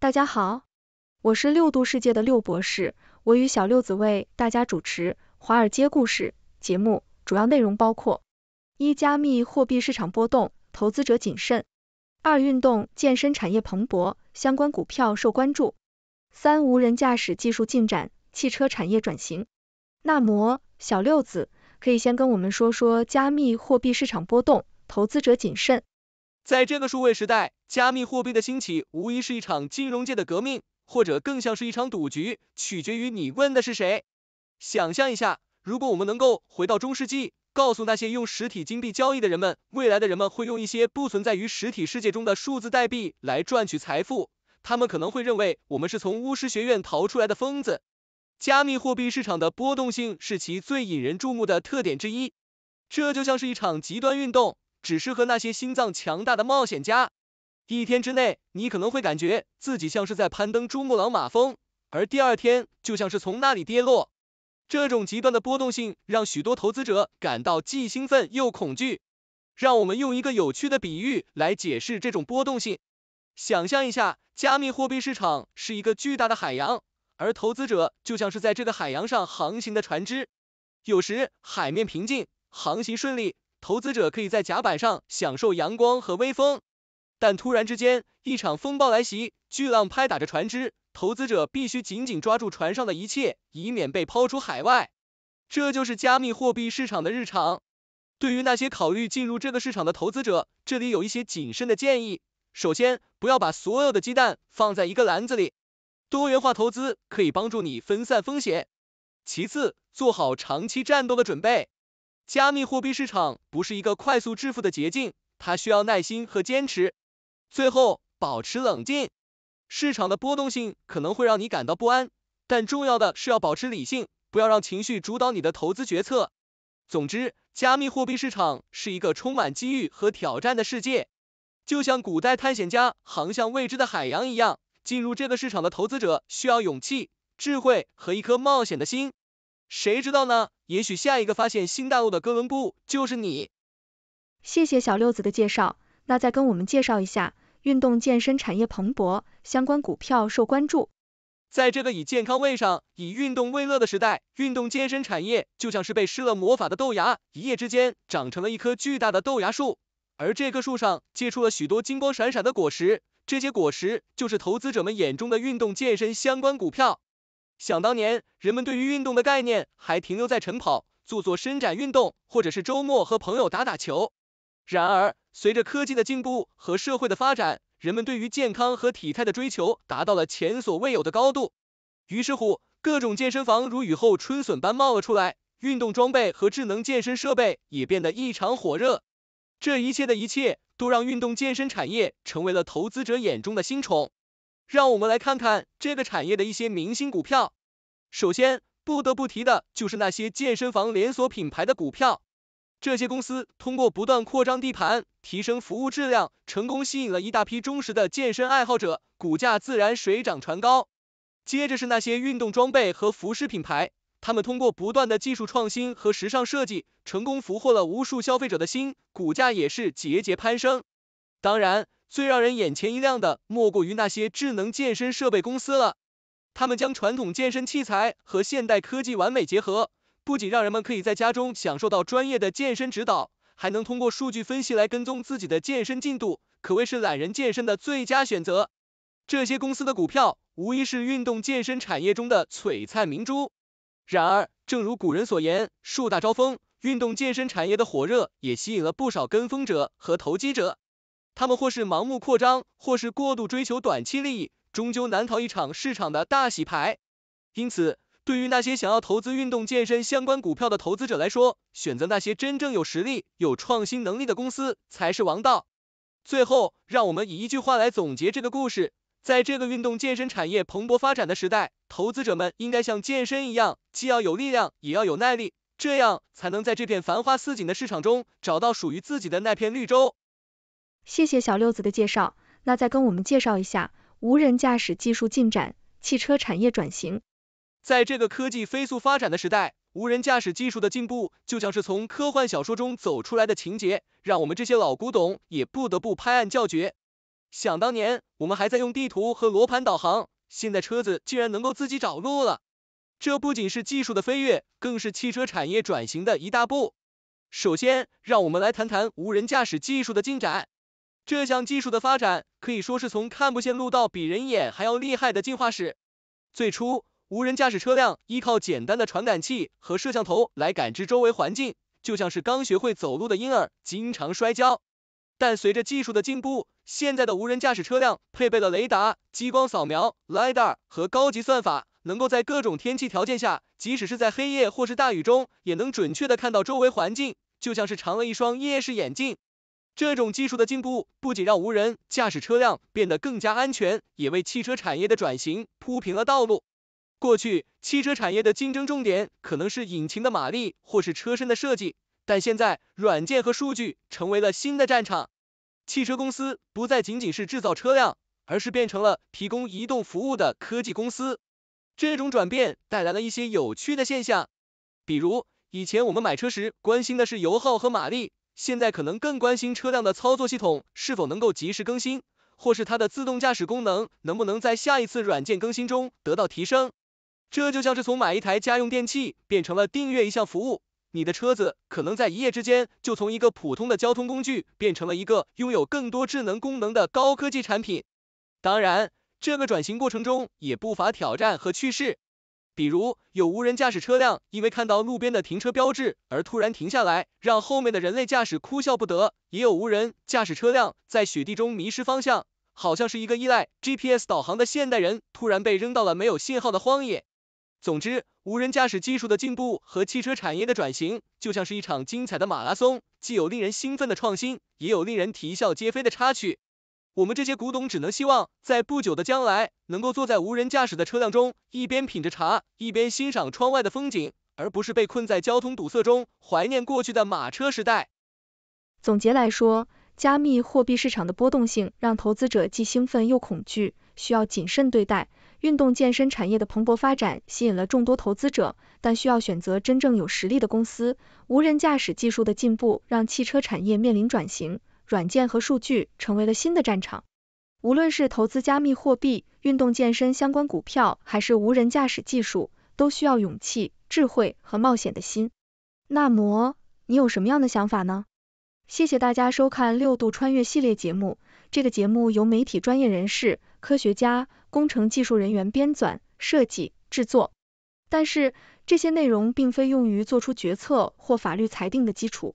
大家好，我是六度世界的六博士，我与小六子为大家主持《华尔街故事》节目，主要内容包括：一、加密货币市场波动，投资者谨慎；二、运动健身产业蓬勃，相关股票受关注；三、无人驾驶技术进展，汽车产业转型。那么，小六子可以先跟我们说说加密货币市场波动，投资者谨慎。在这个数位时代，加密货币的兴起无疑是一场金融界的革命，或者更像是一场赌局，取决于你问的是谁。想象一下，如果我们能够回到中世纪，告诉那些用实体金币交易的人们，未来的人们会用一些不存在于实体世界中的数字代币来赚取财富，他们可能会认为我们是从巫师学院逃出来的疯子。加密货币市场的波动性是其最引人注目的特点之一，这就像是一场极端运动。只适合那些心脏强大的冒险家。一天之内，你可能会感觉自己像是在攀登珠穆朗玛峰，而第二天就像是从那里跌落。这种极端的波动性让许多投资者感到既兴奋又恐惧。让我们用一个有趣的比喻来解释这种波动性：想象一下，加密货币市场是一个巨大的海洋，而投资者就像是在这个海洋上航行的船只。有时海面平静，航行顺利。投资者可以在甲板上享受阳光和微风，但突然之间，一场风暴来袭，巨浪拍打着船只，投资者必须紧紧抓住船上的一切，以免被抛出海外。这就是加密货币市场的日常。对于那些考虑进入这个市场的投资者，这里有一些谨慎的建议：首先，不要把所有的鸡蛋放在一个篮子里，多元化投资可以帮助你分散风险；其次，做好长期战斗的准备。加密货币市场不是一个快速致富的捷径，它需要耐心和坚持。最后，保持冷静，市场的波动性可能会让你感到不安，但重要的是要保持理性，不要让情绪主导你的投资决策。总之，加密货币市场是一个充满机遇和挑战的世界，就像古代探险家航向未知的海洋一样，进入这个市场的投资者需要勇气、智慧和一颗冒险的心。谁知道呢？也许下一个发现新大陆的哥伦布就是你。谢谢小六子的介绍，那再跟我们介绍一下，运动健身产业蓬勃，相关股票受关注。在这个以健康为上，以运动为乐的时代，运动健身产业就像是被施了魔法的豆芽，一夜之间长成了一棵巨大的豆芽树。而这棵树上结出了许多金光闪闪的果实，这些果实就是投资者们眼中的运动健身相关股票。想当年，人们对于运动的概念还停留在晨跑、做做伸展运动，或者是周末和朋友打打球。然而，随着科技的进步和社会的发展，人们对于健康和体态的追求达到了前所未有的高度。于是乎，各种健身房如雨后春笋般冒了出来，运动装备和智能健身设备也变得异常火热。这一切的一切，都让运动健身产业成为了投资者眼中的新宠。让我们来看看这个产业的一些明星股票。首先不得不提的就是那些健身房连锁品牌的股票，这些公司通过不断扩张地盘、提升服务质量，成功吸引了一大批忠实的健身爱好者，股价自然水涨船高。接着是那些运动装备和服饰品牌，他们通过不断的技术创新和时尚设计，成功俘获了无数消费者的心，股价也是节节攀升。当然，最让人眼前一亮的，莫过于那些智能健身设备公司了。他们将传统健身器材和现代科技完美结合，不仅让人们可以在家中享受到专业的健身指导，还能通过数据分析来跟踪自己的健身进度，可谓是懒人健身的最佳选择。这些公司的股票无疑是运动健身产业中的璀璨明珠。然而，正如古人所言，树大招风，运动健身产业的火热也吸引了不少跟风者和投机者。他们或是盲目扩张，或是过度追求短期利益，终究难逃一场市场的大洗牌。因此，对于那些想要投资运动健身相关股票的投资者来说，选择那些真正有实力、有创新能力的公司才是王道。最后，让我们以一句话来总结这个故事：在这个运动健身产业蓬勃发展的时代，投资者们应该像健身一样，既要有力量，也要有耐力，这样才能在这片繁花似锦的市场中找到属于自己的那片绿洲。谢谢小六子的介绍，那再跟我们介绍一下无人驾驶技术进展、汽车产业转型。在这个科技飞速发展的时代，无人驾驶技术的进步就像是从科幻小说中走出来的情节，让我们这些老古董也不得不拍案叫绝。想当年，我们还在用地图和罗盘导航，现在车子竟然能够自己找路了。这不仅是技术的飞跃，更是汽车产业转型的一大步。首先，让我们来谈谈无人驾驶技术的进展。这项技术的发展可以说是从看不见路到比人眼还要厉害的进化史。最初，无人驾驶车辆依靠简单的传感器和摄像头来感知周围环境，就像是刚学会走路的婴儿，经常摔跤。但随着技术的进步，现在的无人驾驶车辆配备了雷达、激光扫描 （LiDAR） 和高级算法，能够在各种天气条件下，即使是在黑夜或是大雨中，也能准确的看到周围环境，就像是长了一双夜视眼镜。这种技术的进步不仅让无人驾驶车辆变得更加安全，也为汽车产业的转型铺平了道路。过去，汽车产业的竞争重点可能是引擎的马力或是车身的设计，但现在软件和数据成为了新的战场。汽车公司不再仅仅是制造车辆，而是变成了提供移动服务的科技公司。这种转变带来了一些有趣的现象，比如以前我们买车时关心的是油耗和马力。现在可能更关心车辆的操作系统是否能够及时更新，或是它的自动驾驶功能能不能在下一次软件更新中得到提升。这就像是从买一台家用电器变成了订阅一项服务，你的车子可能在一夜之间就从一个普通的交通工具变成了一个拥有更多智能功能的高科技产品。当然，这个转型过程中也不乏挑战和趋势。比如有无人驾驶车辆因为看到路边的停车标志而突然停下来，让后面的人类驾驶哭笑不得；也有无人驾驶车辆在雪地中迷失方向，好像是一个依赖 GPS 导航的现代人突然被扔到了没有信号的荒野。总之，无人驾驶技术的进步和汽车产业的转型，就像是一场精彩的马拉松，既有令人兴奋的创新，也有令人啼笑皆非的插曲。我们这些古董只能希望，在不久的将来，能够坐在无人驾驶的车辆中，一边品着茶，一边欣赏窗外的风景，而不是被困在交通堵塞中，怀念过去的马车时代。总结来说，加密货币市场的波动性让投资者既兴奋又恐惧，需要谨慎对待；运动健身产业的蓬勃发展吸引了众多投资者，但需要选择真正有实力的公司；无人驾驶技术的进步让汽车产业面临转型。软件和数据成为了新的战场。无论是投资加密货币、运动健身相关股票，还是无人驾驶技术，都需要勇气、智慧和冒险的心。那么，你有什么样的想法呢？谢谢大家收看六度穿越系列节目。这个节目由媒体专业人士、科学家、工程技术人员编纂、设计、制作。但是，这些内容并非用于做出决策或法律裁定的基础。